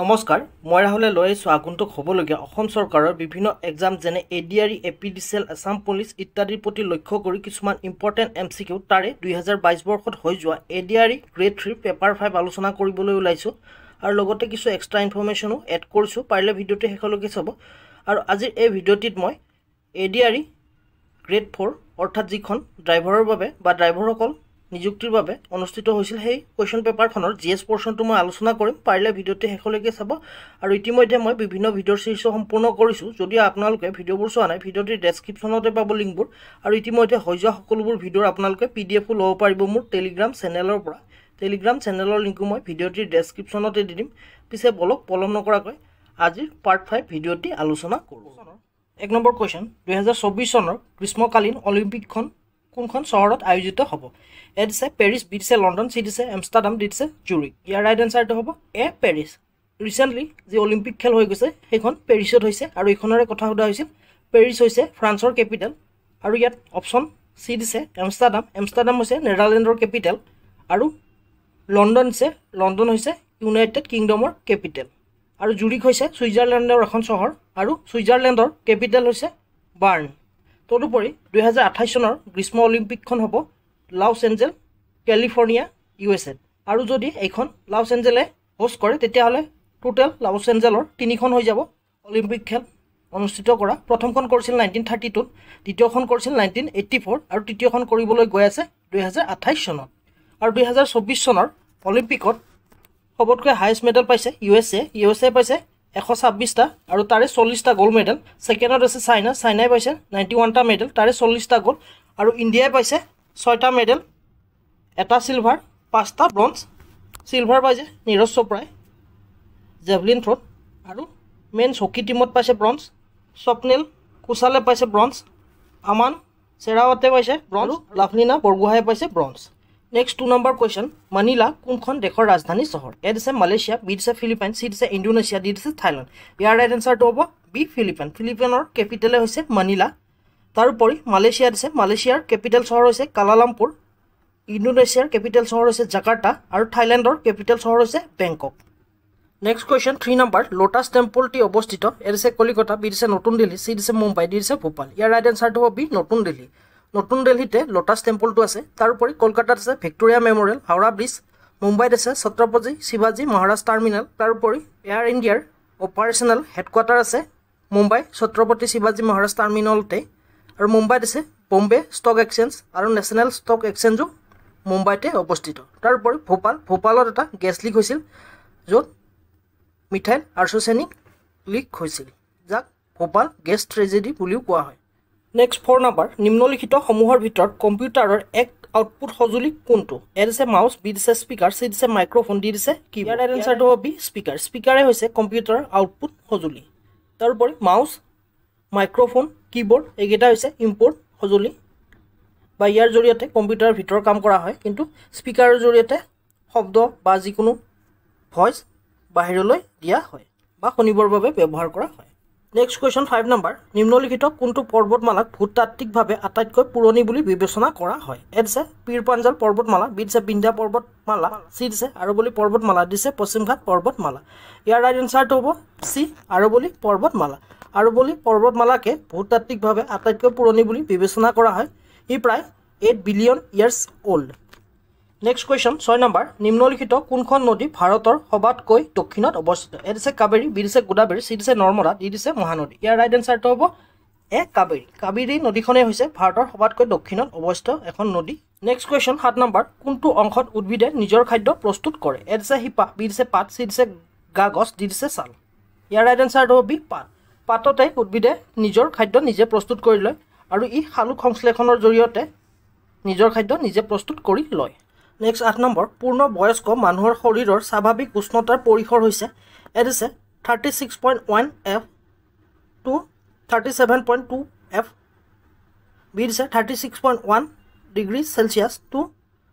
নমস্কাৰ মই ৰাহুলে লৈ আহিছোঁ আগন্তুক হ'বলগীয়া অসম চৰকাৰৰ বিভিন্ন এক্সাম যেনে A D R E A P D C L Assam police ইত্যাদিৰ প্ৰতি লক্ষ্য কৰি কিছুমান ইম্পৰ্টেণ্ট এম চি কিউ তাৰে দুই হাজাৰ বাইছ বৰ্ষত হৈ যোৱা A D R E grade three paper five আলোচনা কৰিবলৈ ওলাইছোঁ আৰু লগতে কিছু এক্সট্ৰা ইনফৰমেশ্যনো এড কৰিছোঁ পাৰিলে ভিডিঅ'টো শেষলৈকে চাব আৰু আজিৰ এই ভিডিঅ'টিত মই A D R E grade four অৰ্থাৎ যিখন ড্ৰাইভাৰৰ বাবে বা ড্ৰাইভাৰসকল নিযুক্তিৰ বাবে অনুষ্ঠিত হৈছিল সেই কুৱেশ্যন পেপাৰখনৰ জি এছ পৰ্চনটো মই আলোচনা কৰিম পাৰিলে ভিডিঅ'টি শেষলৈকে চাব আৰু ইতিমধ্যে মই বিভিন্ন ভিডিঅ'ৰ চিৰিজ সম্পূৰ্ণ কৰিছোঁ যদি আপোনালোকে ভিডিঅ'বোৰ চোৱা নাই ভিডিঅ'টিৰ ডেছক্ৰিপশ্যনতে পাব লিংকবোৰ আৰু ইতিমধ্যে হৈ যোৱা সকলোবোৰ ভিডিঅ'ৰ আপোনালোকে পি ডি এফো ল'ব পাৰিব মোৰ টেলিগ্ৰাম চেনেলৰ পৰা টেলিগ্ৰাম চেনেলৰ লিংকো মই ভিডিঅ'টিৰ ডেছক্ৰিপশ্যনতে দি দিম পিছে বলক পলম নকৰাকৈ আজিৰ পাৰ্ট ফাইভ ভিডিঅ'টি আলোচনা কৰোঁ এক নম্বৰ কুৱেশ্যন দুহেজাৰ চৌবিছ চনৰ গ্ৰীষ্মকালীন অলিম্পিকখন কোনখন চহৰত আয়োজিত হ'ব এ দিছে পেৰিছ বি দিছে লণ্ডন চি দিছে এমষ্টাৰডাম দি দিছে জুৰিক ইয়াৰ ৰাইট এনচাৰটো হ'ব এ পেৰিছ ৰিচেণ্টলি যি অলিম্পিক খেল হৈ গৈছে সেইখন পেৰিছত হৈছে আৰু এইখনৰে কথা সোধা হৈছিল পেৰিছ হৈছে ফ্ৰান্সৰ কেপিটেল আৰু ইয়াত অপশ্যন চি দিছে এমষ্টাৰডাম এমষ্টাৰডাম হৈছে নেডাৰলেণ্ডৰ কেপিটেল আৰু লণ্ডন দিছে লণ্ডন হৈছে ইউনাইটেড কিংডমৰ কেপিটেল আৰু জুৰিক হৈছে ছুইজাৰলেণ্ডৰ এখন চহৰ আৰু ছুইজাৰলেণ্ডৰ কেপিটেল হৈছে বাৰ্ণ তদুপৰি দুহেজাৰ আঠাইছ চনৰ গ্ৰীষ্ম অলিম্পিকখন হ'ব Los Angeles California U S এত আৰু যদি এইখন লাছ এঞ্জেলে হোষ্ট কৰে তেতিয়াহ'লে টোটেল লাছ এঞ্জেলৰ তিনিখন হৈ যাব অলিম্পিক খেল অনুষ্ঠিত কৰা প্ৰথমখন কৰিছিল নাইনটিন থাৰ্টি টুত দ্বিতীয়খন কৰিছিল নাইনটিন এইটটি ফ'ৰ আৰু তৃতীয়খন কৰিবলৈ গৈ আছে দুহেজাৰ আঠাইছ চনত আৰু দুহেজাৰ চৌব্বিছ চনৰ অলিম্পিকত সবতকৈ হায়েষ্ট মেডেল পাইছে U S A U S A পাইছে এশ ছাব্বিছটা আৰু তাৰে চল্লিছটা গ'ল্ড মেডেল ছেকেণ্ডত আছে চাইনা চাইনাই পাইছে নাইণ্টি ওৱানটা মেডেল তাৰে চল্লিছটা গ'ল্ড আৰু ইণ্ডিয়াই পাইছে ছয়টা মেডেল এটা ছিলভাৰ পাঁচটা ব্ৰঞ্জ ছিলভাৰ পাইছে নীৰজ চোপ্ৰাই জেভলিন থ্ৰ'ত আৰু মেইন হকী টীমত পাইছে ব্ৰঞ্জ স্বপ্নিল কুশালে পাইছে ব্ৰঞ্জ আমান চেৰাৱাতে পাইছে ব্ৰঞ্জ লাভলীনা বৰগোহাঁয়ে পাইছে bronze next two number question Manila কোনখন দেশৰ ৰাজধানী চহৰ এড দিছে মালয়েছিয়া বি দিছে ফিলিপাইন চি দিছে ইণ্ডোনেছিয়া ডি দিছে থাইলেণ্ড ইয়াৰ ৰাইট এনচাৰটো হ'ব বি ফিলিপাইন ফিলিপাইনৰ কেপিটেলে হৈছে মানিলা তাৰোপৰি মালয়েছিয়া দিছে মালয়েছিয়াৰ কেপিটেল চহৰ হৈছে কালালামপুৰ ইণ্ডোনেছিয়াৰ কেপিটেল চহৰ হৈছে জাকাৰ্টা আৰু থাইলেণ্ডৰ কেপিটেল চহৰ হৈছে Bangkok next question three number lotus টেম্পলটি অৱস্থিত এ দিছে কলিকতা বি দিছে নতুন দিল্লী চি দিছে মুম্বাই ডি দিছে ভূপাল ইয়াৰ ৰাইট এনচাৰটো হ'ব বি নতুন দিল্লী নতুন দিল্লীতে লটাছ টেম্পলটো আছে তাৰোপৰি কলকাতাত আছে ভিক্টৰিয়া মেমৰিয়েল হাওৰা ব্ৰিজ মুম্বাইত আছে ছত্ৰপতি শিৱাজী মহাৰাজ টাৰ্মিনেল তাৰোপৰি এয়াৰ ইণ্ডিয়াৰ অপাৰেচনেল হেডকোৱাৰ্টাৰ আছে মুম্বাই ছত্ৰপতি শিৱাজী মহাৰাজ টাৰ্মিনেলতে আৰু মুম্বাইত আছে বম্বে ষ্টক এক্সচেঞ্জ আৰু নেশ্যনেল ষ্টক এক্সচেঞ্জো মুম্বাইতে অৱস্থিত তাৰোপৰি ভূপাল ভূপালত এটা গেছ লীক হৈছিল য'ত মিঠাইল আৰ্চচেনিক লীক হৈছিল যাক ভূপাল গেছ ট্ৰেজেডি বুলিও কোৱা হয় নেক্সট ফ'ৰ নাম্বাৰ নিম্নলিখিতসমূহৰ ভিতৰত কম্পিউটাৰৰ এক আউটপুট সঁজুলি কোনটো এ দিছে মাউচ বি দিছে স্পীকাৰ চি দিছে মাইক্ৰ'ফোন দি দিছে কি ইয়াৰ এনচাৰটো হ'ব বি স্পীকাৰ স্পীকাৰে হৈছে কম্পিউটাৰৰ আউটপুট সঁজুলি তাৰোপৰি মাউচ মাইক্ৰ'ফোন কীবৰ্ড এইকেইটা হৈছে ইম্পৰ্ট সঁজুলি বা ইয়াৰ জৰিয়তে কম্পিউটাৰৰ ভিতৰত কাম কৰা হয় কিন্তু স্পীকাৰৰ জৰিয়তে শব্দ বা যিকোনো ভইচ বাহিৰলৈ দিয়া হয় বা শুনিবৰ বাবে ব্যৱহাৰ কৰা হয় নেক্সট কুৱেশ্যন ফাইভ নাম্বাৰ নিম্নলিখিত কোনটো পৰ্বতমালাক ভূতাত্বিকভাৱে আটাইতকৈ পুৰণি বুলি বিবেচনা কৰা হয় এডছে পীৰ পাঞ্জাল পৰ্বতমালা বি বিদছে বিন্ধা পৰ্বতমালা চি দিছে আৰু বুলি পৰ্বতমালা দিছে পশ্চিমঘাট পৰ্বতমালা ইয়াৰ ৰাইট এনচাৰটো হ'ব চি আৰু বুলি পৰ্বতমালা আৰু বুলি পৰ্বতমালাকে ভূতাত্বিকভাৱে আটাইতকৈ পুৰণি বুলি বিবেচনা কৰা হয় ই প্ৰায় eight billion years old next question ছয় নম্বৰ নিম্নলিখিত কোনখন নদী ভাৰতৰ সবাতকৈ দক্ষিণত অৱস্থিত এ দিছে কাবেৰী বি দিছে গোদাবেৰী চি দিছে নৰ্মদা দি দিছে মহানদী ইয়াৰ ৰাইট এনচাৰটো হ'ব এ কাবেৰী কাবেৰী নদীখনেই হৈছে ভাৰতৰ সবাতকৈ দক্ষিণত অৱস্থিত এখন নদী নেক্সট কুৱেশ্যন সাত নম্বৰ কোনটো অংশত উদ্ভিদে নিজৰ খাদ্য প্ৰস্তুত কৰে এ দিছে শিপা বি দিছে পাত চি দিছে গা গছ দি দিছে ছাল ইয়াৰ ৰাইট এনচাৰটো হ'ব বি পাত পাততে উদ্ভিদে নিজৰ খাদ্য নিজে প্ৰস্তুত কৰি লয় আৰু ই সালোক সংশ্লেষণৰ জৰিয়তে নিজৰ খাদ্য নিজে প্ৰস্তুত কৰি লয় নেক্সট আঠ নম্বৰ পূৰ্ণ বয়স্ক মানুহৰ শৰীৰৰ স্বাভাৱিক উষ্ণতাৰ পৰিসৰ হৈছে এড হৈছে thirty six point one F to thirty seven point two F B দিছে thirty six point one degree Celsius to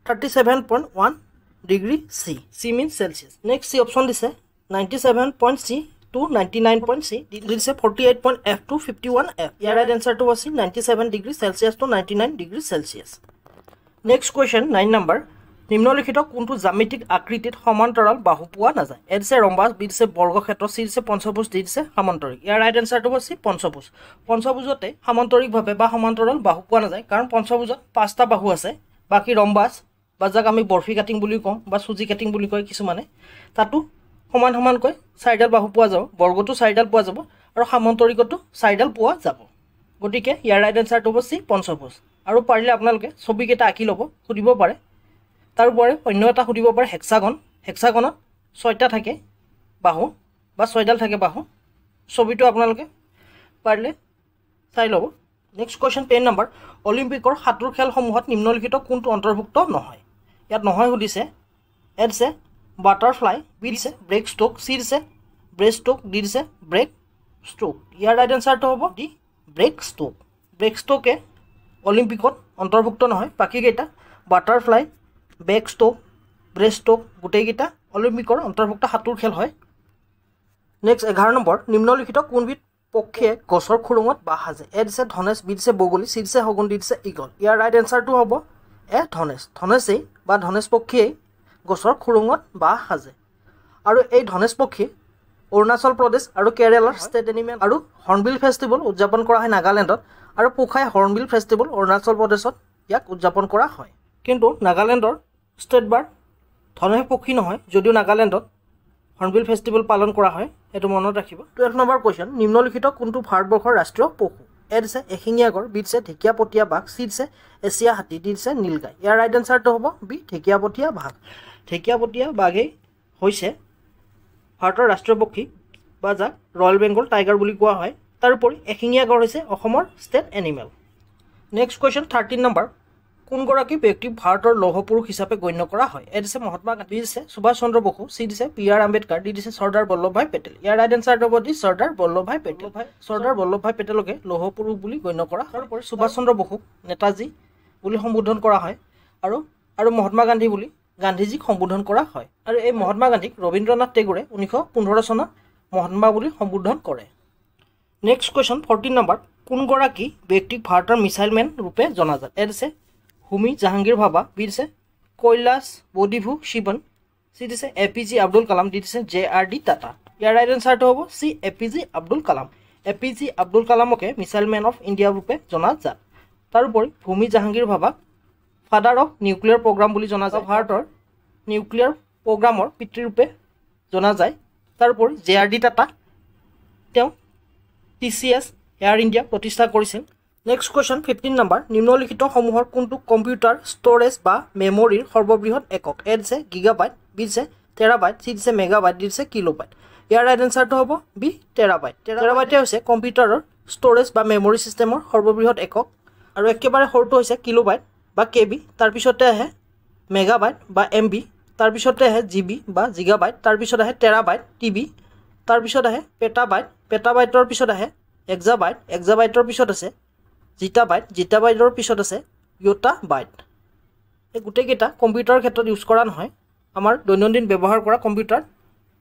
thirty seven point one degree C C mean Celsius next C option দিছে ninety seven point C to ninety nine point C degree দিছে forty eight point F to fifty one F ইয়াৰ right এনচাৰটো আছিল ninety seven degree Celsius to ninety nine degree Celsius next question nine number নিম্নলিখিত কোনটো জামিতিক আকৃতিত সমান্তৰাল বাহু পোৱা নাযায় এড চে ৰম্বাছ বিড চে বৰ্গক্ষেত্ৰ চিৰ চে পঞ্চভোজ ডিড দিছে সামান্তৰিক ইয়াৰ ৰাইট এনচাৰটো হৈছে পঞ্চভোজ পঞ্চভোজতে সামান্তৰিকভাৱে বা সমান্তৰাল বাহু পোৱা নাযায় কাৰণ পঞ্চভোজত পাঁচটা বাহু আছে বাকী ৰম্বাছ বা যাক আমি বৰফি কাটিং বুলি কওঁ বা চুজি কাটিং বুলি কয় কিছুমানে তাতো সমান সমানকৈ চাৰিডাল বাহু পোৱা যাব বৰ্গটো চাৰিডাল পোৱা যাব আৰু সামান্তৰিকতো চাৰিডাল পোৱা যাব গতিকে ইয়াৰ ৰাইট এনচাৰটো হৈছে পঞ্চভোজ আৰু পাৰিলে আপোনালোকে ছবিকেইটা আঁকি ল'ব সুধিব পাৰে তাৰোপৰি অন্য এটা সুধিব পাৰে হেক্সাগন হেক্সাগনত ছয়টা থাকে বাহু বা ছয়ডাল থাকে বাহু ছবিটো আপোনালোকে পাৰিলে চাই ল'ব নেক্সট কুৱেশ্যন টেন নম্বৰ অলিম্পিকৰ সাঁতোৰ খেলসমূহত নিম্নলিখিত কোনটো অন্তৰ্ভুক্ত নহয় ইয়াত নহয় সুধিছে এডছে বাটাৰফ্লাই বি দিছে ব্ৰেক ষ্ট্ৰক চি দিছে ব্ৰেক ষ্ট্ৰক দিছে ব্ৰেক ষ্ট্ৰক ইয়াৰ ৰাইট এনচাৰটো হ'ব দি ব্ৰেক ষ্ট্ৰক ব্ৰেক ষ্ট্ৰকে অলিম্পিকত অন্তৰ্ভুক্ত নহয় বাকীকেইটা butterfly backstroke breaststroke গোটেইকেইটা অলিম্পিকৰ অন্তৰ্ভুক্ত সাঁতোৰ খেল হয় নেক্সট এঘাৰ নম্বৰ নিম্নলিখিত কোনবিধ পক্ষীয়ে গছৰ খুৰুঙত বাহ সাজে এ দিছে ধনেশ বি দিছে বগলী চি দিছে শগুন দি দিছে ইগল ইয়াৰ ৰাইট এনচাৰটো হ'ব এ ধনেশ ধনেশেই বা ধনেশ পক্ষীয়েই গছৰ খুৰুঙত বাহ সাজে আৰু এই ধনেশ পক্ষী অৰুণাচল প্ৰদেশ আৰু কেৰেলাৰ ষ্টেট এনিমেল আৰু হৰ্ণবিল ফেষ্টিভেল উদযাপন কৰা হয় নাগালেণ্ডত আৰু পোখাই হৰ্ণবিল ফেষ্টিভেল অৰুণাচল প্ৰদেশত ইয়াক উদযাপন কৰা হয় কিন্তু নাগালেণ্ডৰ ষ্টেট বাৰ্ড ধনহে পক্ষী নহয় যদিও নাগালেণ্ডত হৰ্ণবিল ফেষ্টিভেল পালন কৰা হয় সেইটো মনত ৰাখিব টুৱেলভ নম্বৰ কুৱেশ্যন নিম্নলিখিত কোনটো ভাৰতবৰ্ষৰ ৰাষ্ট্ৰীয় পশু এডছে এশিঙীয়া গড় বিটছে ঢেকীয়াপটীয়া বাঘ চিটছে এছিয়া হাতী দিছে নীলগাই ইয়াৰ ৰাইট এনচাৰটো হ'ব বি ঢেকীয়াপটীয়া বাঘ ঢেকীয়াপটীয়া বাঘেই হৈছে ভাৰতৰ ৰাষ্ট্ৰীয় পক্ষী বা যাক ৰয়েল বেংগল টাইগাৰ বুলি কোৱা হয় তাৰোপৰি এশিঙীয়া গড় হৈছে অসমৰ state animal next question thirteen number কোনগৰাকী ব্যক্তিক ভাৰতৰ লৌহ পুৰুষ হিচাপে গণ্য কৰা হয় এ দিছে মহাত্মা গান্ধী দিছে সুভাষ চন্দ্ৰ বসু চি দিছে পি আৰ আম্বেদকাৰ ডি দিছে চৰ্দাৰ বল্লভ ভাই পেটেল ইয়াৰ ৰাইট এনচাৰ হ'ব দি চৰ্দাৰ ভাই পেটেল ভাই চৰ্দাৰ বল্লভ ভাই পেটেলকে লৌহ পুৰুষ বুলি গণ্য কৰা হয় তাৰোপৰি সুভাষ চন্দ্ৰ বসুক নেতাজী বুলি সম্বোধন কৰা হয় আৰু আৰু মহাত্মা গান্ধী বুলি গান্ধীজীক সম্বোধন কৰা হয় আৰু এই মহাত্মা গান্ধীক ৰবীন্দ্ৰনাথ টেগোৰে ঊনৈছশ পোন্ধৰ চনত মহাত্মা বুলি সম্বোধন কৰে নেক্সট কুৱেশ্যন ফৰ্টিন নম্বৰ কোনগৰাকী ব্যক্তিক ভাৰতৰ মিছাইল মেন ৰূপে জনাজাত এ দিছে ভূমি জাহাংগীৰ ভাবা বি দিছে কৈলাশ বডিভু শিৱন চি দিছে A P J Abdul Kalam D দিছে জে আৰ ডি টাটা ইয়াৰ ৰাইট এনচাৰটো হ'ব C A P J Abdul Kalam A P J Abdul কালামকে মিছাইল মেন অফ ইণ্ডিয়া ৰূপে জনা যায় তাৰোপৰি ভূমি জাহাংগীৰ ভাবাক ফাদাৰ অফ নিউক্লিয়াৰ প্ৰগ্ৰাম বুলি জনা যায় ভাৰতৰ নিউক্লিয়াৰ প্ৰগ্ৰামৰ পিতৃৰূপে জনা যায় তাৰোপৰি জে আৰ ডি টাটা তেওঁ T C S air India প্ৰতিষ্ঠা কৰিছিল নেক্সট কুৱেশ্যন ফিফটিন নাম্বাৰ নিম্নলিখিত সমূহৰ কোনটো কম্পিউটাৰ ষ্ট'ৰেজ বা মেমৰিৰ সৰ্ববৃহৎ একক এড চে গিগাবাইট বিছে টেৰাবাইট চিছে মেগাবাইট দিছে কিলোবাইট ইয়াৰ ৰাইট এনচাৰটো হ'ব বি টেৰাবাইট টেৰাবাইটে হৈছে কম্পিউটাৰৰ ষ্ট'ৰেজ বা মেমৰি ছিষ্টেমৰ সৰ্ববৃহৎ একক আৰু একেবাৰে সৰুটো হৈছে কিলোবাইট বা কে বি তাৰপিছতে আহে মেগাবাইট বা এম বি তাৰপিছতে আহে জি বি বা জিগাবাইট তাৰপিছত আহে টেৰাবাইট টি বি তাৰপিছত আহে পেটাবাইট পেটাবাইটৰ পিছত আহে এক্সাবাইট এক্সাবাইটৰ পিছত আছে জিটা বাইট জিটা বাইটৰ পিছত আছে য়োটা বাইট এই গোটেইকেইটা কম্পিউটাৰৰ ক্ষেত্ৰত ইউজ কৰা নহয় আমাৰ দৈনন্দিন ব্যৱহাৰ কৰা কম্পিউটাৰ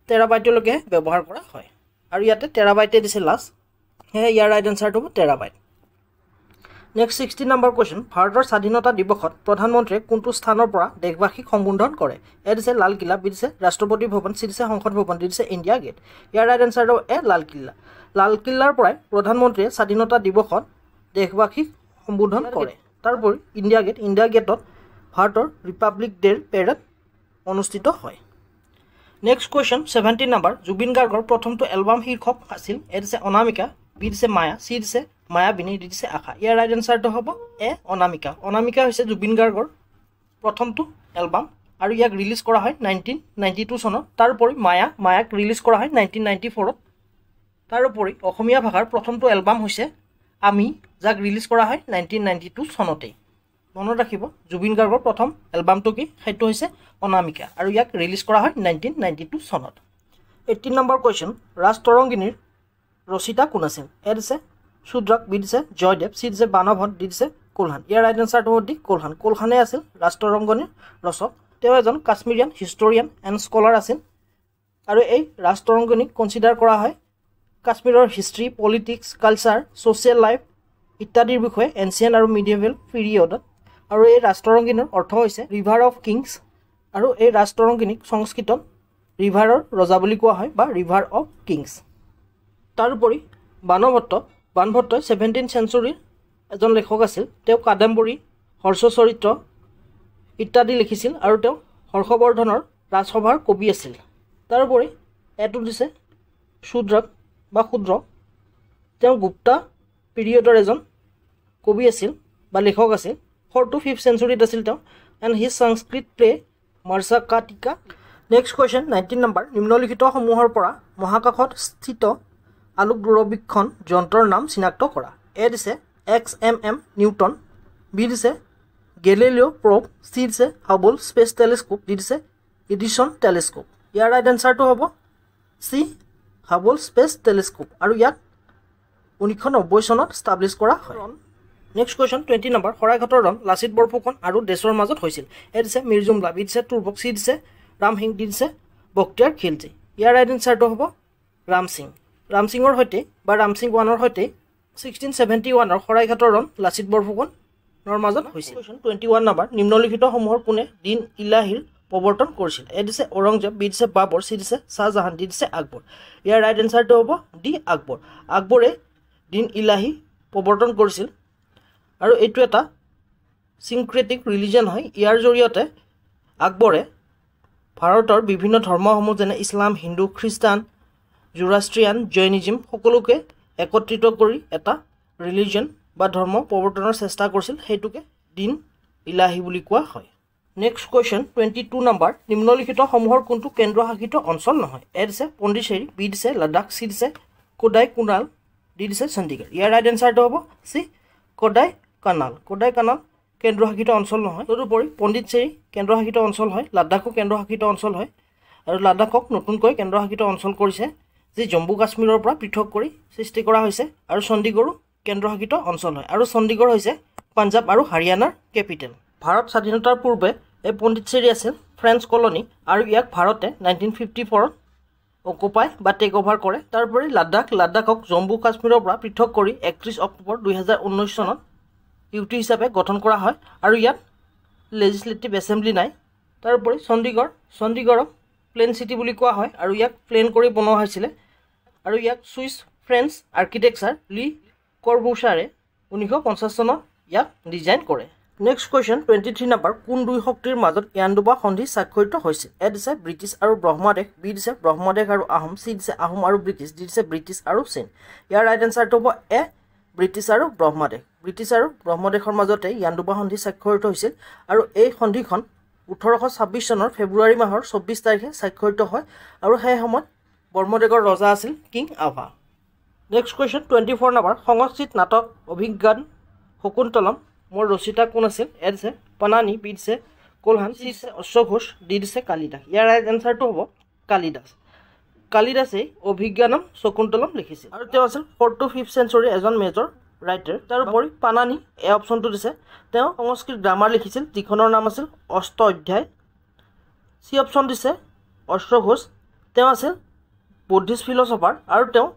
তেৰা বাইটলৈকে ব্যৱহাৰ কৰা হয় আৰু ইয়াতে তেৰা বাইটে দিছে লাষ্ট সেয়েহে ইয়াৰ ৰাইট এনচাৰটো হ'ব terabyte next sixty number question ভাৰতৰ স্বাধীনতা দিৱসত প্ৰধানমন্ত্ৰীয়ে কোনটো স্থানৰ পৰা দেশবাসীক সম্বোধন কৰে এ দিছে লালকিল্লা বি দিছে ৰাষ্ট্ৰপতি ভৱন চি দিছে সংসদ ভৱন দি দিছে ইণ্ডিয়া গেট ইয়াৰ ৰাইট এনচাৰটো এ লালকিল্লা লালকিল্লাৰ পৰাই প্ৰধানমন্ত্ৰীয়ে স্বাধীনতা দিৱসত দেশবাসীক সম্বোধন কৰে তাৰোপৰি ইণ্ডিয়া গেট ইণ্ডিয়া গেটত ভাৰতৰ ৰিপাব্লিক ডে'ৰ পেৰেড অনুষ্ঠিত হয় next question seventeen number Zubeen গাৰ্গৰ প্ৰথমটো এলবাম শীৰ্ষক আছিল এ দিছে অনামিকা বি দিছে মায়া চি দিছে মায়াবিনী ডি দিছে আশা ইয়াৰ ৰাইট এনচাৰটো হ'ব এ অনামিকা অনামিকা হৈছে জুবিন গাৰ্গৰ প্ৰথমটো এলবাম আৰু ইয়াক ৰিলিজ কৰা হয় নাইনটিন নাইণ্টি টু চনত তাৰোপৰি মায়া মায়াক ৰিলিজ কৰা হয় নাইনটিন নাইণ্টি ফ'ৰত তাৰোপৰি অসমীয়া ভাষাৰ প্ৰথমটো এলবাম হৈছে আমি যাক ৰিলিজ কৰা হয় নাইনটিন নাইণ্টি টু চনতেই মনত ৰাখিব জুবিন গাৰ্গৰ প্ৰথম এলবামটো কি সেইটো হৈছে অনামিকা আৰু ইয়াক ৰিলিজ কৰা হয় নাইনটিন নাইণ্টি টু চনত এইটিন নম্বৰ কুৱেশ্যন ৰাজ তৰংগিনীৰ ৰচিতা কোন আছিল এ দিছে সুদ্ৰক বি দিছে জয়দেৱ চি দিছে বানভট দি দিছে কোলহান ইয়াৰ ৰাইট এনচাৰটো হ'ল দি কোলহান কোলহানে আছিল ৰাজ তৰংগিনীৰ ৰচক তেওঁ এজন কাশ্মীৰিয়ান হিষ্টৰিয়ান এণ্ড স্কলাৰ আছিল আৰু এই ৰাজ তৰংগিনীক কনচিডাৰ কৰা হয় কাশ্মীৰৰ history politics culture social life ইত্যাদিৰ বিষয়ে এনচিয়ান আৰু মিডিয়েভেল পিৰিয়ডত আৰু এই ৰাষ্ট্ৰৰংগিনৰ অৰ্থ হৈছে ৰিভাৰ অফ কিংছ আৰু এই ৰাষ্ট্ৰৰংগিনীক সংস্কৃতত ৰিভাৰৰ ৰজা বুলি কোৱা হয় বা ৰিভাৰ অফ কিংছ তাৰোপৰি বানভট্ট বানভট্টই ছেভেণ্টিন চেঞ্চুৰীৰ এজন লেখক আছিল তেওঁ কাদম্বৰী চৰিত্ৰ ইত্যাদি লিখিছিল আৰু তেওঁ হৰ্ষবৰ্ধনৰ ৰাজসভাৰ কবি আছিল তাৰোপৰি এটো দিছে শুদ্ৰক বা শূদ্ৰ তেওঁ গুপ্তা পিৰিয়ডৰ এজন কবি আছিল বা লেখক আছিল ফ'ৰ টু ফিফ্থ চেঞ্চুৰীত আছিল তেওঁ and he Sanskrit play Mrichchhakatika next question nineteen number নিম্নলিখিতসমূহৰ পৰা মহাকাশত স্থিত আলোক দূৰবীক্ষণ যন্ত্ৰৰ নাম চিনাক্ত কৰা এ দিছে X M M Newton B দিছে গেলেলিঅ' প্ৰ'প চি দিছে হাবল স্পেচ টেলিস্কোপ দি দিছে ইডিশ্যন টেলিস্কোপ ইয়াৰ ৰাইট এনচাৰটো হ'ব চি হাবল স্পেচ টেলিস্কোপ আৰু ইয়াত ঊনৈছশ নব্বৈ চনত ষ্টাব্লিছ কৰা হয় নেক্সট কুৱেশ্যন টুৱেণ্টি নম্বৰ শৰাইঘাটৰ ৰণ লাচিত বৰফুকন আৰু দেশৰ মাজত হৈছিল এ দিছে মিৰ্জুম বি দিছে তুৰ্ভক চি দিছে ৰাম সিং দিছে বক্তিয়াৰ খিলজি ইয়াৰ ৰাইট এনচাৰটো হ'ব ৰাম সিং ৰাম সিঙৰ সৈতে বা ৰাম সিং ওৱানৰ সৈতে ছিক্সটিন ছেভেণ্টি ওৱানৰ শৰাইঘাটৰ ৰণ লাচিত বৰফুকনৰ মাজত হৈছিল কুৱেশ্যন টুৱেণ্টি ওৱান নম্বৰ নিম্নলিখিতসমূহৰ কোনে দিন ইলাহীৰ প্ৰৱৰ্তন কৰিছিল এ দিছে ঔৰংজেব বি দিছে বাবৰ চি দিছে শ্বাহজাহান দি দিছে আকবৰ ইয়াৰ ৰাইট এনচাৰটো হ'ব ডি আকবৰ আকবৰে দিন ইলাহী প্ৰৱৰ্তন কৰিছিল আৰু এইটো এটা চিংক্ৰেটিক ৰিলিজন হয় ইয়াৰ জৰিয়তে আকবৰে ভাৰতৰ বিভিন্ন ধৰ্মসমূহ যেনে ইছলাম হিন্দু খ্ৰীষ্টান জুৰাষ্ট্ৰিয়ান জৈনিজিম সকলোকে একত্ৰিত কৰি এটা ৰিলিজন বা ধৰ্ম প্ৰৱৰ্তনৰ চেষ্টা কৰিছিল সেইটোকে দিন ইলাহী বুলি কোৱা হয় next question twenty two number নিম্নলিখিতসমূহৰ কোনটো কেন্দ্ৰশাসিত অঞ্চল নহয় এ দিছে পণ্ডিচেৰী বি দিছে লাডাখ চি দিছে কোডাই কোণাল দিছে চণ্ডীগড় ইয়াৰ ৰাইট এনচাৰটো হ'ব চি কডাই কানাল কডাই কানাল কেন্দ্ৰশাসিত অঞ্চল নহয় তদুপৰি পণ্ডিতচেৰী কেন্দ্ৰশাসিত অঞ্চল হয় লাডাখো কেন্দ্ৰশাসিত অঞ্চল হয় আৰু লাডাখক নতুনকৈ কেন্দ্ৰশাসিত অঞ্চল কৰিছে যি জম্মু কাশ্মীৰৰ পৰা পৃথক কৰি সৃষ্টি কৰা হৈছে আৰু চণ্ডীগড়ো কেন্দ্ৰশাসিত অঞ্চল হয় আৰু চণ্ডীগড় হৈছে পাঞ্জাব আৰু হাৰিয়ানাৰ কেপিটেল ভাৰত স্বাধীনতাৰ পূৰ্বে এই পণ্ডিতচেৰী আছিল ফ্ৰেন্স কলনী আৰু ইয়াক ভাৰতে নাইনটিন ফিফটি ফ'ৰত অকুপাই বা টেক অভাৰ কৰে তাৰোপৰি লাডাখ লাডাখক জম্মু কাশ্মীৰৰ পৰা পৃথক কৰি একত্ৰিছ অক্টোবৰ দুহেজাৰ ঊনৈছ চনত ইউটি হিচাপে গঠন কৰা হয় আৰু ইয়াত লেজিছলেটিভ এছেম্বলি নাই তাৰোপৰি চণ্ডীগড় চণ্ডীগড়ক প্লেন চিটি বুলি কোৱা হয় আৰু ইয়াক প্লেন কৰি বনোৱা হৈছিলে আৰু ইয়াক চুইচ ফ্ৰেন্স আৰ্কিটেকচাৰ লি কৰবোচাৰে ঊনৈছশ পঞ্চাছ চনত ইয়াক ডিজাইন কৰে next question twenty three number কোন দুই শক্তিৰ মাজত জ্ঞানডোবা সন্ধি স্বাক্ষৰিত হৈছিল এ দিছে ব্ৰিটিছ আৰু ব্ৰহ্মাদেশ বি দিছে ব্ৰহ্মদেশ আৰু আহোম চি দিছে আহোম আৰু ব্ৰিটিছ ডি দিছে ব্ৰিটিছ আৰু চীন ইয়াৰ ৰাইট এনচাৰটো হ'ব এ ব্ৰিটিছ আৰু ব্ৰহ্মাদেশ ব্ৰিটিছ আৰু ব্ৰহ্মদেশৰ মাজতে জ্ঞানডোবা সন্ধি স্বাক্ষৰিত হৈছিল আৰু এই সন্ধিখন ওঠৰশ ছাব্বিছ চনৰ ফেব্ৰুৱাৰী মাহৰ চৌব্বিছ তাৰিখে স্বাক্ষৰিত হয় আৰু সেই সময়ত ব্ৰহ্মদেশৰ ৰজা আছিল king Ava next question twenty four number সংস্কৃত নাটক অভিজ্ঞান শকুন্তলম মোৰ ৰচিতা কোন আছিল এ দিছে পানানী বি দিছে কলহান চি দিছে অশ্ব ঘোষ ডি দিছে কালিদাস ইয়াৰ ৰাইট এনচাৰটো হ'ব কালিদাস কালিদাসে অভিজ্ঞানম শকুন্তলম লিখিছিল আৰু তেওঁ আছিল ফ'ৰ্থ টু ফিফ্থ চেঞ্চুৰী এজন মেজৰ ৰাইটাৰ তাৰোপৰি পানানী এ অপশ্যনটো দিছে তেওঁ সংস্কৃত গ্ৰামাৰ লিখিছিল যিখনৰ নাম আছিল অষ্ট অধ্যায় চি অপশ্যন দিছে অশ্বঘোষ তেওঁ আছিল বুদ্ধিষ্ট ফিলচফাৰ আৰু তেওঁ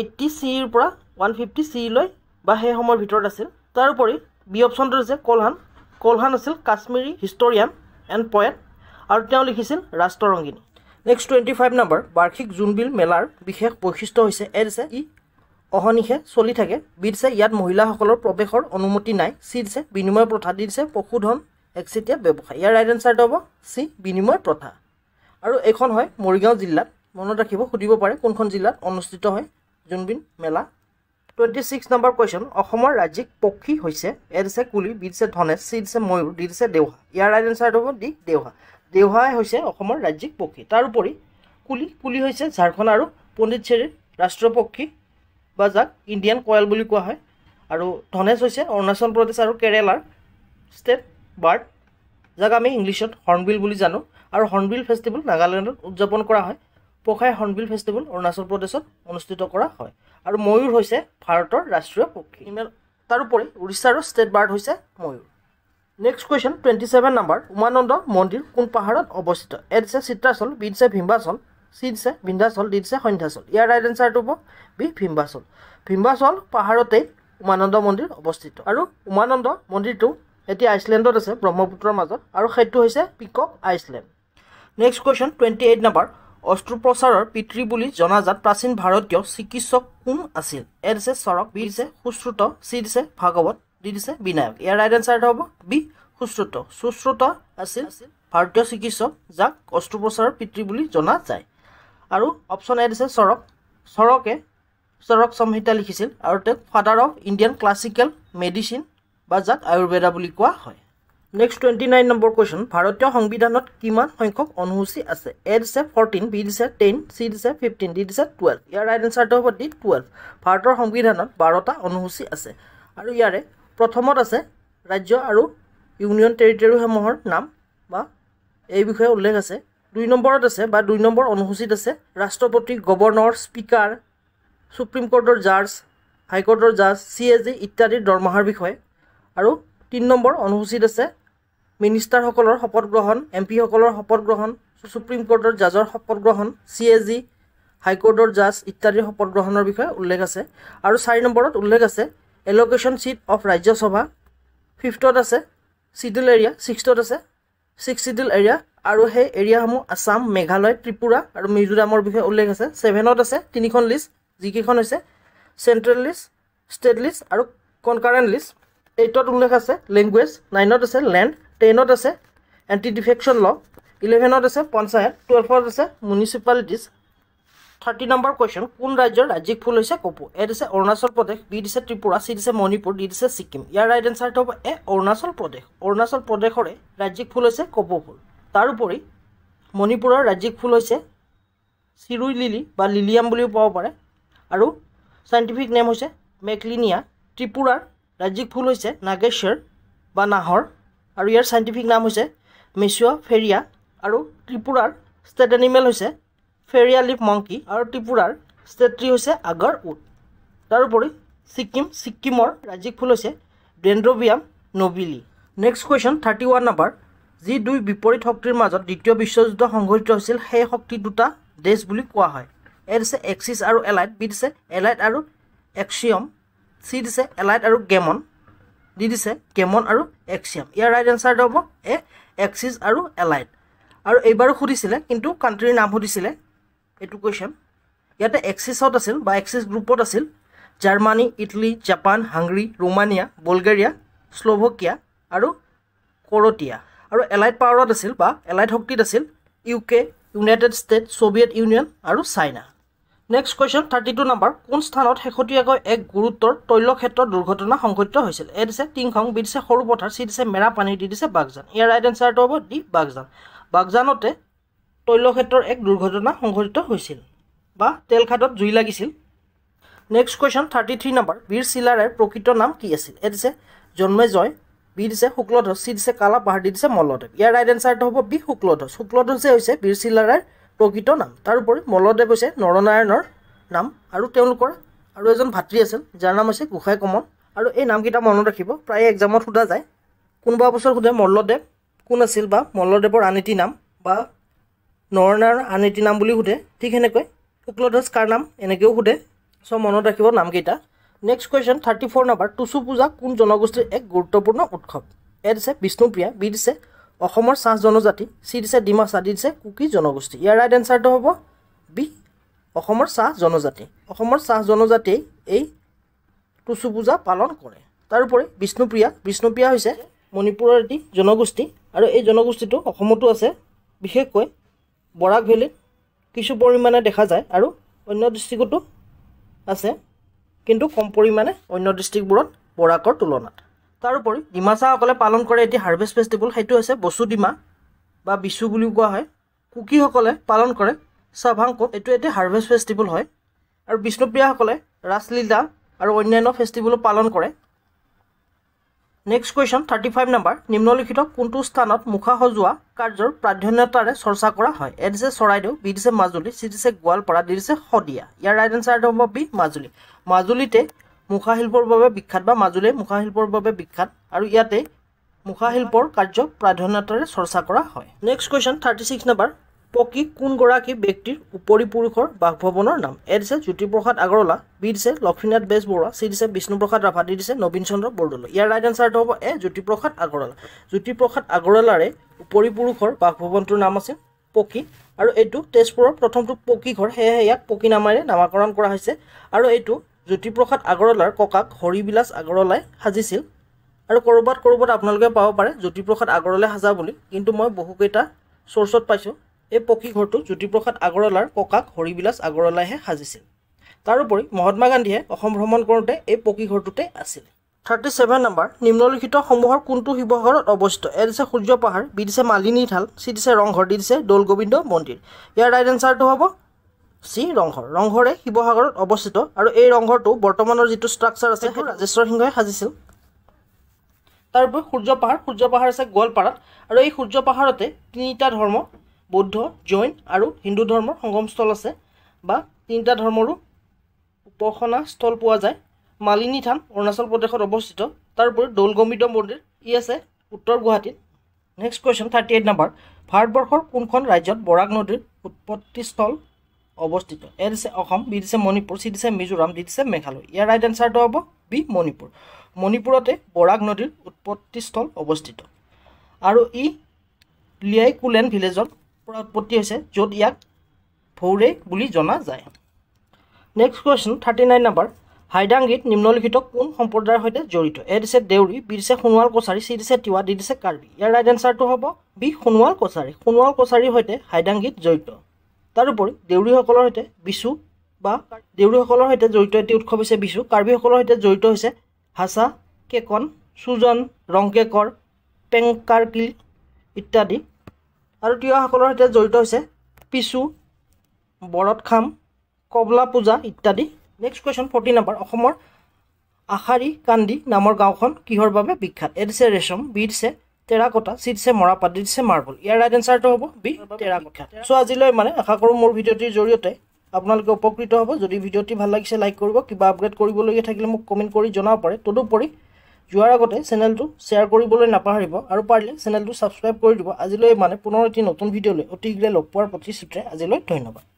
এইটটি চিৰ পৰা ওৱান ফিফটি চিলৈ বা সেই সময়ৰ ভিতৰত আছিল তাৰোপৰি বি অপশ্যনটো হৈছে কলহান কলহান আছিল কাশ্মীৰী হিষ্টৰিয়ান এণ্ড পয়েট আৰু তেওঁ লিখিছিল ৰাষ্ট্ৰৰংগিনী নেক্সট টুৱেণ্টি ফাইভ নাম্বাৰ বাৰ্ষিক জোনবিল মেলাৰ বিশেষ বৈশিষ্ট্য হৈছে এডছে ই অহনিশে চলি থাকে বিদছে ইয়াত মহিলাসকলৰ প্ৰৱেশৰ অনুমতি নাই চি দিছে বিনিময় প্ৰথা দিছে পশুধন একচেটীয়া ব্যৱসায় ইয়াৰ ৰাইট এনচাৰটো হ'ব চি বিনিময় প্ৰথা আৰু এইখন হয় মৰিগাঁও জিলাত মনত ৰাখিব সুধিব পাৰে কোনখন জিলাত অনুষ্ঠিত হয় Jonbeel Mela twenty six number question অসমৰ ৰাজ্যিক পক্ষী হৈছে এনছে কুলি বিছে ধনেশ চিনছে ময়ূৰ দিছে দেউহা ইয়াৰ ৰাইট এনচাৰটো হ'ব ডি দেউহা দেউহাই হৈছে অসমৰ ৰাজ্যিক পক্ষী তাৰ তাৰোপৰি কুলি কুলি হৈছে ঝাৰখণ্ড আৰু পণ্ডিতচেৰীৰ ৰাষ্ট্ৰীয় পক্ষী বা যাক ইণ্ডিয়ান কয়েল বুলি কোৱা হয় আৰু ধনেশ হৈছে অৰুণাচল প্ৰদেশ আৰু কেৰেলাৰ ষ্টেট বাৰ্ড যাক আমি ইংলিছত হৰ্ণবিল বুলি জানো আৰু হৰ্ণবিল ফেষ্টিভেল নাগালেণ্ডত উদযাপন কৰা হয় পখাই হৰ্ণবিল ফেষ্টিভেল অৰুণাচল প্ৰদেশত অনুষ্ঠিত কৰা হয় আৰু ময়ূৰ হৈছে ভাৰতৰ ৰাষ্ট্ৰীয় পক্ষী ইমান তাৰোপৰি উৰিষ্যাৰো ষ্টেট বাৰ্ড হৈছে ময়ূৰ next question twenty seven number Umananda মন্দিৰ কোন পাহাৰত অৱস্থিত এড চে চিত্ৰাচল বিড চে ভীমবাচল চিড চে বিন্ধাচল ডিড চে সন্ধ্যাচল ইয়াৰ ৰাইট এনচাৰটো হ'ব বি ভীমবাচল ভীমবাচল পাহাৰতেই উমানন্দ মন্দিৰ অৱস্থিত আৰু উমানন্দ মন্দিৰটো এতিয়া আইচলেণ্ডত আছে ব্ৰহ্মপুত্ৰৰ মাজত আৰু সেইটো হৈছে peacock island next question twenty eight number অস্ত্ৰোপচাৰৰ পিতৃ বুলি জনাজাত প্ৰাচীন ভাৰতীয় চিকিৎসক কোন আছিল এ দিছে চৰক বি দিছে সুশ্ৰুত চি দিছে ভাগৱত দি দিছে বিনায়ক ইয়াৰ ৰাইট এনচাৰটো হ'ব বি সুশ্ৰুত সুশ্ৰুত আছিল ভাৰতীয় চিকিৎসক যাক অস্ত্ৰোপচাৰৰ পিতৃ বুলি জনা যায় আৰু অপশ্যন এ দিছে চৰক চৰকে চৰক সংহিতা লিখিছিল আৰু তেওঁক father of Indian classical medicine বা যাক আয়ুৰ্বেদা বুলি কোৱা হয় next twenty nine number question ভাৰতীয় সংবিধানত কিমান সংখ্যক অনুসূচী আছে এ দিছে ফৰ্টিন বি দিছে টেন চি দিছে ফিফটিন ডি দিছে টুৱেল্ভ ইয়াৰ ৰাইট এনচাৰটো হ'ব ডি টুৱেল্ভ ভাৰতৰ সংবিধানত বাৰটা অনুসূচী আছে আৰু ইয়াৰে প্ৰথমত আছে ৰাজ্য আৰু ইউনিয়ন টেৰিটৰীসমূহৰ নাম বা এই বিষয়ে উল্লেখ আছে দুই নম্বৰত আছে বা দুই নম্বৰ অনুসূচীত আছে ৰাষ্ট্ৰপতি গৱৰ্ণৰ স্পীকাৰ চুপ্ৰিম কোৰ্টৰ জাৰ্জ হাইকোৰ্টৰ জাৰ্জ চি এ জি ইত্যাদিৰ দৰমহাৰ বিষয়ে আৰু তিনি নম্বৰ অনুসূচীত আছে মিনিষ্টাৰসকলৰ শপত গ্ৰহণ এম পিসকলৰ শপত গ্ৰহণ ছুপ্ৰিম কোৰ্টৰ জাজৰ শপত গ্ৰহণ চি এ জি হাই হাইকোৰ্টৰ জাজ ইত্যাদিৰ শপত গ্ৰহণৰ বিষয়ে উল্লেখ আছে আৰু চাৰি নম্বৰত উল্লেখ আছে এলকেশ্যন ছিট অফ ৰাজ্যসভা ফিফ্থত আছে ছিডুল এৰিয়া ছিক্সথত আছে ছিক্স ছিডুল এৰিয়া আৰু সেই এৰিয়াসমূহ আছাম মেঘালয় ত্ৰিপুৰা আৰু মিজোৰামৰ বিষয়ে উল্লেখ আছে ছেভেনত আছে তিনিখন লিষ্ট যিকেইখন হৈছে চেণ্ট্ৰেল লিষ্ট ষ্টেট লিষ্ট আৰু কনকাৰেণ্ট লিষ্ট এইটত উল্লেখ আছে লেংগুৱেজ নাইনত আছে লেণ্ড টেনত আছে এণ্টি ডিফেকশ্যন ল ইলেভেনত আছে পঞ্চায়ত টুৱেলভত আছে মিউনিচিপালিটিজ থাৰ্টি নম্বৰ কুৱেশ্যন কোন ৰাজ্যৰ ৰাজ্যিক ফুল হৈছে কপৌ এ দিছে অৰুণাচল প্ৰদেশ বি দিছে ত্ৰিপুৰা চি দিছে মণিপুৰ ডি দিছে ছিকিম ইয়াৰ ৰাইট এনচাৰটো হ'ব এ অৰুণাচল প্ৰদেশ অৰুণাচল প্ৰদেশৰে ৰাজ্যিক ফুল হৈছে কপৌ ফুল তাৰোপৰি মণিপুৰৰ ৰাজ্যিক ফুল হৈছে চিৰুই লিলি বা লিলিয়াম বুলিও পাব পাৰে আৰু চাইণ্টিফিক নেম হৈছে মেকলিনিয়া ত্ৰিপুৰাৰ ৰাজ্যিক ফুল হৈছে নাগেশ্বৰ বা নাহৰ আৰু ইয়াৰ চাইণ্টিফিক নাম হৈছে মিচুৱা ফেৰিয়া আৰু ত্ৰিপুৰাৰ ষ্টেট এনিমেল হৈছে ফেৰিয়া লিপ মংকি আৰু ত্ৰিপুৰাৰ ষ্টেট ট্ৰি হৈছে আগৰ উট তাৰোপৰি ছিকিম ছিকিমৰ ৰাজ্যিক ফুল হৈছে Dendrobium nobile next question thirty one number যি দুই বিপৰীত শক্তিৰ মাজত দ্বিতীয় বিশ্বযুদ্ধ সংঘটিত হৈছিল সেই শক্তি দুটা দেশ বুলি কোৱা হয় এ দিছে এক্সিছ আৰু এলাইট বি দিছে এলাইট আৰু এক্সিয়ম চি দিছে এলাইট আৰু গেমন দি দিছে কেমন আৰু এক্সিয়াম ইয়াৰ ৰাইট এনচাৰটো হ'ব এ এক্সিছ আৰু এলাইট আৰু এইবাৰো সুধিছিলে কিন্তু কাণ্ট্ৰিৰ নাম সুধিছিলে এইটো কুৱেশ্যন ইয়াতে এক্সিছত আছিল বা এক্সিছ গ্ৰুপত আছিল Germany Italy Japan Hungary Romania Bulgaria Slovakia আৰু কৰটিয়া আৰু এলাইট পাৱাৰত আছিল বা এলাইট শক্তিত আছিল U K United State Soviet Union আৰু China next question thirty two number কোন স্থানত শেহতীয়াকৈ এক গুৰুত্বৰ তৈলক্ষেত্ৰ দুৰ্ঘটনা সংঘটিত হৈছিল এ দিছে টিংখং বি দিছে সৰু পথাৰ চি দিছে মেৰা পানী দি দিছে বাগজান ইয়াৰ ৰাইট এনচাৰটো হ'ব ডি বাগজান বাগজানতে তৈলক্ষেত্ৰৰ এক দুৰ্ঘটনা সংঘটিত হৈছিল বা তেলখাটত জুই লাগিছিল next question thirty three number Bir চিলাৰাইৰ প্ৰকৃত নাম কি আছিল এ দিছে জন্মে জয় বি দিছে শুক্লধ্বজ চি দিছে কালা পাহাৰ দি দিছে মল্লদেৱ ইয়াৰ ৰাইট এনচাৰটো হ'ব বি শুক্লধ্বজ শুক্লধ্বজে হৈছে বীৰ চিলাৰাইৰ প্ৰকৃত নাম তাৰোপৰি মলদেৱ হৈছে নৰনাৰায়ণৰ নাম আৰু তেওঁলোকৰ আৰু এজন ভাতৃ আছিল যাৰ নাম হৈছে গোসাঁই কমল আৰু এই নামকেইটা মনত ৰাখিব প্ৰায় এক্সামত সোধা যায় কোনোবা বছৰ সোধে মল্লদেৱ কোন আছিল বা মল্লদেৱৰ আন এটি নাম বা নৰনাৰায়ণৰ আন এটি নাম বুলি সোধে ঠিক সেনেকৈ শুক্লধ্বজ কাৰ নাম এনেকৈও সোধে চ' মনত ৰাখিব নামকেইটা next question thirty four number Tusu Puja কোন জনগোষ্ঠীৰ এক গুৰুত্বপূৰ্ণ উৎসৱ এ দিছে বিষ্ণুপ্ৰিয়া বি দিছে অসমৰ চাহ জনজাতি চি দিছে ডিমা ডিমাছা দিছে কুকি জনগোষ্ঠী ইয়াৰ ৰাইট এনচাৰটো হ'ব বি অসমৰ চাহ জনজাতি অসমৰ চাহ জনজাতিয়ে এই টুচু পূজা পালন কৰে তাৰোপৰি বিষ্ণুপ্ৰিয়া বিষ্ণুপ্ৰিয়া হৈছে মণিপুৰৰ এটি জনগোষ্ঠী আৰু এই জনগোষ্ঠীটো অসমতো আছে বিশেষকৈ বৰাক ভেলীত কিছু পৰিমাণে দেখা যায় আৰু অন্য ডিষ্ট্ৰিক্টতো আছে কিন্তু কম পৰিমাণে অন্য ডিষ্ট্ৰিক্টবোৰত বৰাকৰ তুলনাত তাৰোপৰি ডিমাচাসকলে পালন কৰে এটি হাৰ্ভেষ্ট ফেষ্টিভেল সেইটো হৈছে বসু ডিমা বা বিচু বুলিও কোৱা হয় কুকিসকলে পালন কৰে চাভাংকোত এইটো এটি হাৰ্ভেষ্ট ফেষ্টিভেল হয় আৰু বিষ্ণুপ্ৰিয়াসকলে ৰাসলীলা আৰু অন্যান্য ফেষ্টিভেলো পালন কৰে next question thirty five number নিম্নলিখিত কোনটো স্থানত মুখা সজোৱা কাৰ্যৰ প্ৰাধান্যতাৰে চৰ্চা কৰা হয় এ দিছে চৰাইদেউ বি দিছে মাজুলী চি দিছে গোৱালপাৰা দি দিছে শদিয়া ইয়াৰ ৰাইট এনচাৰ হ'ব বি মাজুলী মাজুলীতে মুখাশিল্পৰ বাবে বিখ্যাত বা মাজুলীৰ মুখাশিল্পৰ বাবে বিখ্যাত আৰু ইয়াতে মুখাশিল্পৰ কাৰ্য প্ৰাধান্যতাৰে চৰ্চা কৰা হয় next question thirty six number পকী কোনগৰাকী ব্যক্তিৰ উপৰি পুৰুষৰ বাসভৱনৰ নাম এ দিছে জ্যোতিপ্ৰসাদ আগৰৱালা বি দিছে লক্ষ্মীনাথ বেজবৰুৱা চি দিছে বিষ্ণুপ্ৰসাদ ৰাভা দি দিছে নবীন চন্দ্ৰ বৰদলৈ ইয়াৰ ৰাইট এনচাৰটো হ'ব এ জ্যোতিপ্ৰসাদ আগৰৱালা জ্যোতিপ্ৰসাদ আগৰৱালাৰে উপৰি পুৰুষৰ বাসভৱনটোৰ নাম আছে পকী আৰু এইটো তেজপুৰৰ প্ৰথমটো পকী ঘৰ সেয়েহে ইয়াক পকী নামেৰে নামাকৰণ কৰা হৈছে আৰু এইটো জ্যোতিপ্ৰসাদ আগৰৱালাৰ ককাক হৰিবিলাস আগৰৱালাই সাজিছিল আৰু ক'ৰবাত ক'ৰবাত আপোনালোকে পাব পাৰে জ্যোতিপ্ৰসাদ আগৰৱালাই সাজা বুলি কিন্তু মই বহুকেইটা চ'ৰ্চত পাইছোঁ এই পকীঘৰটো জ্যোতিপ্ৰসাদ আগৰৱালাৰ ককাক হৰিবিলাস আগৰৱালাইহে সাজিছিল তাৰোপৰি মহাত্মা গান্ধীয়ে অসম ভ্ৰমণ কৰোঁতে এই পকীঘৰটোতে আছিল থাৰ্টি ছেভেন নম্বৰ নিম্নলিখিতসমূহৰ কোনটো শিৱসাগৰত অৱস্থিত এ দিছে সূৰ্য পাহাৰ বি দিছে মালিনী থাল চি দিছে ৰংঘৰ দি দিছে দৌল গোবিন্দ মন্দিৰ ইয়াৰ ৰাইট এনচাৰটো হ'ব শ্ৰী ৰংঘৰ ৰংঘৰে শিৱসাগৰত অৱস্থিত আৰু এই ৰংঘৰটো বৰ্তমানৰ যিটো ষ্ট্ৰাকচাৰ আছে সেইটো ৰাজেশ্বৰ সিংহই সাজিছিল তাৰ উপৰি সূৰ্য পাহাৰ সূৰ্য পাহাৰ আছে গোৱালপাৰাত আৰু এই সূৰ্য পাহাৰতে তিনিটা ধৰ্ম বৌদ্ধ জৈন আৰু হিন্দু ধৰ্মৰ সংগমস্থল আছে বা তিনিটা ধৰ্মৰো উপাসনা স্থল পোৱা যায় মালিনী থান অৰুণাচল প্ৰদেশত অৱস্থিত তাৰ উপৰি দৌল গম্বিত মন্দিৰ ই আছে উত্তৰ গুৱাহাটীত next question thirty eight number ভাৰতবৰ্ষৰ কোনখন ৰাজ্যত বৰাক নদীৰ উৎপত্তিস্থল অৱস্থিত এ দিছে অসম বি দিছে মণিপুৰ চি দিছে মিজোৰাম ডি দিছে মেঘালয় ইয়াৰ ৰাইট এনচাৰটো হ'ব বি মণিপুৰ মণিপুৰতে বৰাক নদীৰ উৎপত্তিস্থল অৱস্থিত আৰু ই লিয়াই কুলেন ভিলেজৰ পৰা উৎপত্তি হৈছে য'ত ইয়াক ভৌৰে বুলি জনা যায় next question thirty nine number হাইদাংগীত নিম্নলিখিত কোন সম্প্ৰদায়ৰ সৈতে জড়িত এ দিছে দেউৰী বি দিছে সোণোৱাল কছাৰী চি দিছে তিৱা দি দিছে কাৰ্বি ইয়াৰ ৰাইট এনচাৰটো হ'ব বি সোণোৱাল কছাৰী সোণোৱাল কছাৰীৰ সৈতে হাইদাংগীত জড়িত তাৰোপৰি দেউৰীসকলৰ সৈতে বিচু বা দেউৰীসকলৰ সৈতে জড়িত এটি উৎসৱ হৈছে বিচু কাৰ্বিসকলৰ সৈতে জড়িত হৈছে হাছা কেকন চুজন ৰংকেকৰ কিল ইত্যাদি আৰু তিৱাসকলৰ সৈতে জড়িত হৈছে পিচু খাম কবলা পূজা ইত্যাদি নেক্সট কুৱেশ্যন ফৰ্টি নাম্বাৰ অসমৰ আশাৰী কান্দি নামৰ গাঁওখন কিহৰ বাবে বিখ্যাত এ দিছে ৰেচম বি দিছে টেৰাকটা চি দিছে মৰাপাত দিছে মাৰ্বল ইয়াৰ ৰাইট এনচাৰটো হ'ব বি টেৰাকটা চ' আজিলৈ মানে আশা কৰোঁ মোৰ ভিডিঅ'টিৰ জৰিয়তে আপোনালোকে উপকৃত হ'ব যদি ভিডিঅ'টি ভাল লাগিছে লাইক কৰিব কিবা আপগ্ৰেড কৰিবলগীয়া থাকিলে মোক কমেণ্ট কৰি জনাব পাৰে তদুপৰি যোৱাৰ আগতে চেনেলটো শ্বেয়াৰ কৰিবলৈ নাপাহৰিব আৰু পাৰিলে চেনেলটো ছাবস্ক্ৰাইব কৰি দিব আজিলৈ মানে পুনৰ এটি নতুন ভিডিঅ'লৈ অতি শীঘ্ৰে লগ পোৱাৰ প্ৰতিশ্ৰুতিৰে আজিলৈ ধন্যবাদ